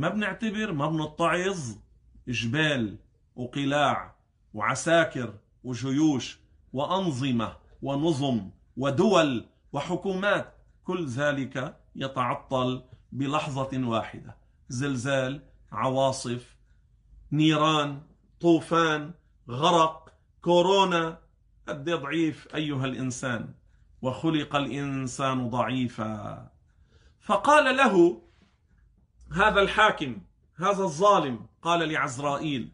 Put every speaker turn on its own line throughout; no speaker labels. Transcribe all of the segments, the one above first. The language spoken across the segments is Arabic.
ما بنعتبر ما بنتعظ جبال وقلاع وعساكر وجيوش وأنظمة ونظم ودول وحكومات كل ذلك يتعطل بلحظة واحدة زلزال عواصف نيران طوفان غرق كورونا قد ضعيف أيها الإنسان وخلق الإنسان ضعيفا فقال له هذا الحاكم هذا الظالم قال لعزرائيل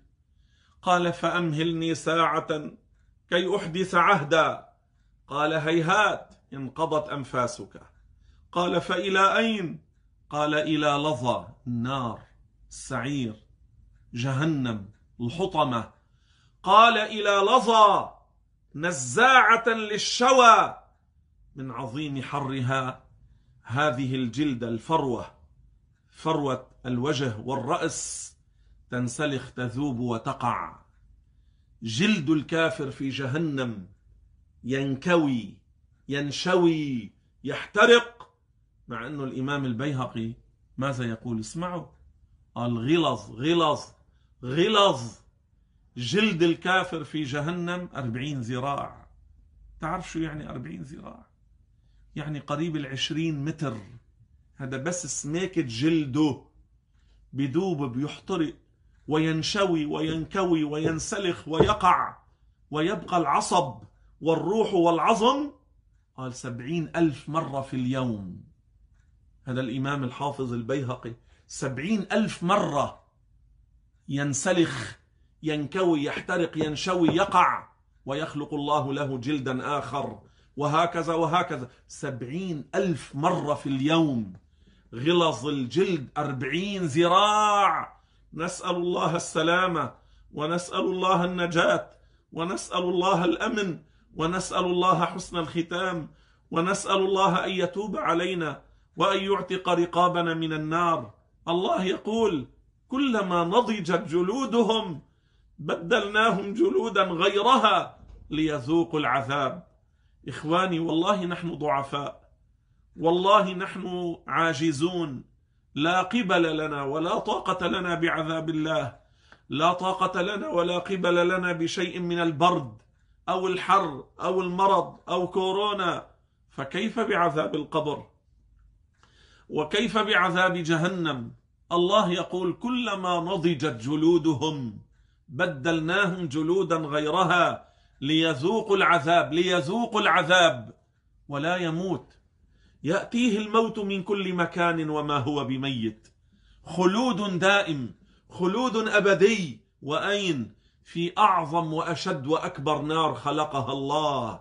قال فأمهلني ساعة كي أحدث عهدا قال هيهات انقضت أنفاسك قال فإلى أين قال إلى لظى النار السعير جهنم الحطمة قال إلى لظى نزاعة للشوى من عظيم حرها هذه الجلد الفروة فروة الوجه والرأس تنسلخ تذوب وتقع جلد الكافر في جهنم ينكوي ينشوي يحترق مع أنه الإمام البيهقي ماذا يقول اسمعوا قال غلظ غلظ غلظ جلد الكافر في جهنم أربعين ذراع تعرف شو يعني أربعين ذراع يعني قريب العشرين متر هذا بس سماكة جلده بدوب بيحترق وينشوي وينكوي وينسلخ ويقع ويبقى العصب والروح والعظم قال سبعين ألف مرة في اليوم هذا الإمام الحافظ البيهقي سبعين ألف مرة ينسلخ ينكوي يحترق ينشوي يقع ويخلق الله له جلدا آخر وهكذا وهكذا سبعين ألف مرة في اليوم غلظ الجلد أربعين ذراع نسأل الله السلامة ونسأل الله النجاة ونسأل الله الأمن ونسأل الله حسن الختام ونسأل الله أن يتوب علينا وأن يعتق رقابنا من النار الله يقول كلما نضجت جلودهم بدلناهم جلودا غيرها ليذوقوا العذاب إخواني والله نحن ضعفاء والله نحن عاجزون لا قبل لنا ولا طاقة لنا بعذاب الله لا طاقة لنا ولا قبل لنا بشيء من البرد أو الحر أو المرض أو كورونا فكيف بعذاب القبر وكيف بعذاب جهنم الله يقول كلما نضجت جلودهم بدلناهم جلودا غيرها ليذوقوا العذاب ليذوقوا العذاب ولا يموت يأتيه الموت من كل مكان وما هو بميت خلود دائم خلود أبدي وأين في أعظم وأشد وأكبر نار خلقها الله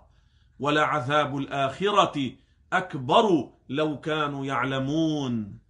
ولعذاب الآخرة أكبر لو كانوا يعلمون